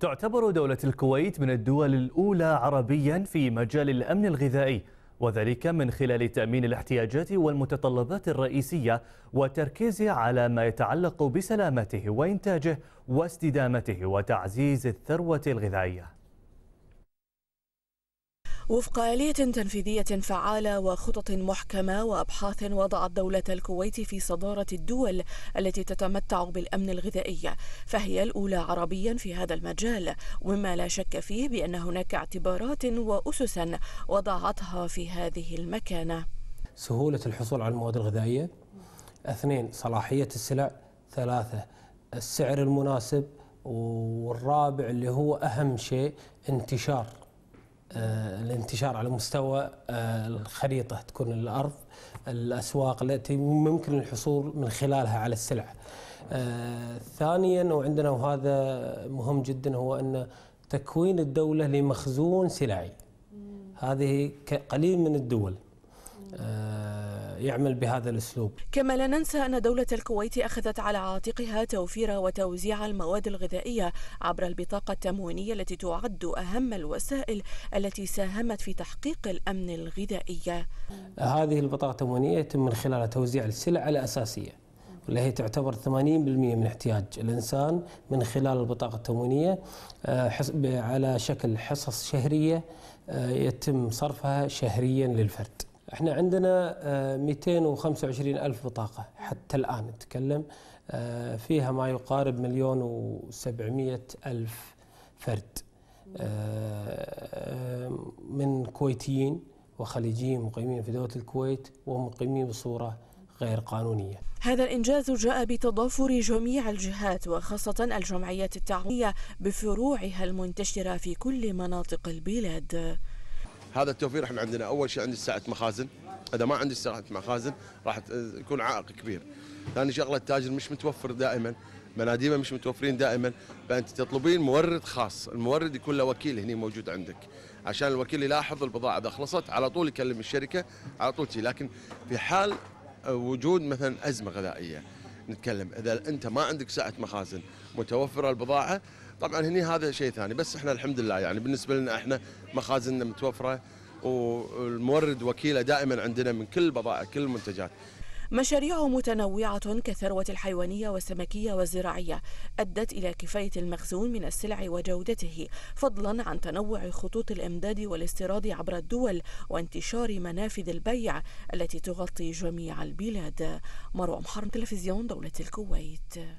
تعتبر دولة الكويت من الدول الأولى عربيا في مجال الأمن الغذائي وذلك من خلال تأمين الاحتياجات والمتطلبات الرئيسية والتركيز على ما يتعلق بسلامته وإنتاجه واستدامته وتعزيز الثروة الغذائية وفق آلية تنفيذية فعالة وخطط محكمة وأبحاث وضعت دولة الكويت في صدارة الدول التي تتمتع بالأمن الغذائي فهي الأولى عربيا في هذا المجال مما لا شك فيه بأن هناك اعتبارات وأسسا وضعتها في هذه المكانة سهولة الحصول على المواد الغذائية اثنين صلاحية السلع ثلاثة السعر المناسب والرابع اللي هو أهم شيء انتشار آه، الانتشار على مستوى آه، الخريطة تكون الأرض الأسواق التي ممكن الحصول من خلالها على السلع آه، ثانيا وعندنا وهذا مهم جدا هو أن تكوين الدولة لمخزون سلعي هذه قليل من الدول يعمل بهذا الأسلوب كما لا ننسى أن دولة الكويت أخذت على عاتقها توفير وتوزيع المواد الغذائية عبر البطاقة التموينية التي تعد أهم الوسائل التي ساهمت في تحقيق الأمن الغذائي هذه البطاقة التموينية يتم من خلالها توزيع السلع الأساسية واللي هي تعتبر 80% من احتياج الانسان من خلال البطاقه التموينيه آه، على شكل حصص شهريه آه، يتم صرفها شهريا للفرد. احنا عندنا 225 آه، ألف بطاقة حتى الآن نتكلم آه، فيها ما يقارب مليون و700 ألف فرد آه، من كويتيين وخليجيين مقيمين في دولة الكويت ومقيمين بصورة غير قانونية هذا الإنجاز جاء بتضافر جميع الجهات وخاصة الجمعيات التعاونية بفروعها المنتشرة في كل مناطق البلاد هذا التوفير احنا عندنا اول شيء عندي ساعه مخازن اذا ما عندي ساعه مخازن راح يكون عائق كبير ثاني شغله التاجر مش متوفر دائما مناديبه مش متوفرين دائما فانت تطلبين مورد خاص المورد يكون له وكيل هنا موجود عندك عشان الوكيل يلاحظ البضاعه اذا خلصت على طول يكلم الشركه على طول لكن في حال وجود مثلا ازمه غذائيه نتكلم اذا انت ما عندك سعه مخازن متوفره البضاعه طبعا هني هذا شيء ثاني بس احنا الحمد لله يعني بالنسبه لنا احنا مخازننا متوفره والمورد وكيله دائما عندنا من كل البضائع كل المنتجات مشاريع متنوعة كالثروة الحيوانية والسمكية والزراعية أدت إلى كفاية المخزون من السلع وجودته فضلا عن تنوع خطوط الإمداد والاستيراد عبر الدول وانتشار منافذ البيع التي تغطي جميع البلاد مروة محرم تلفزيون دولة الكويت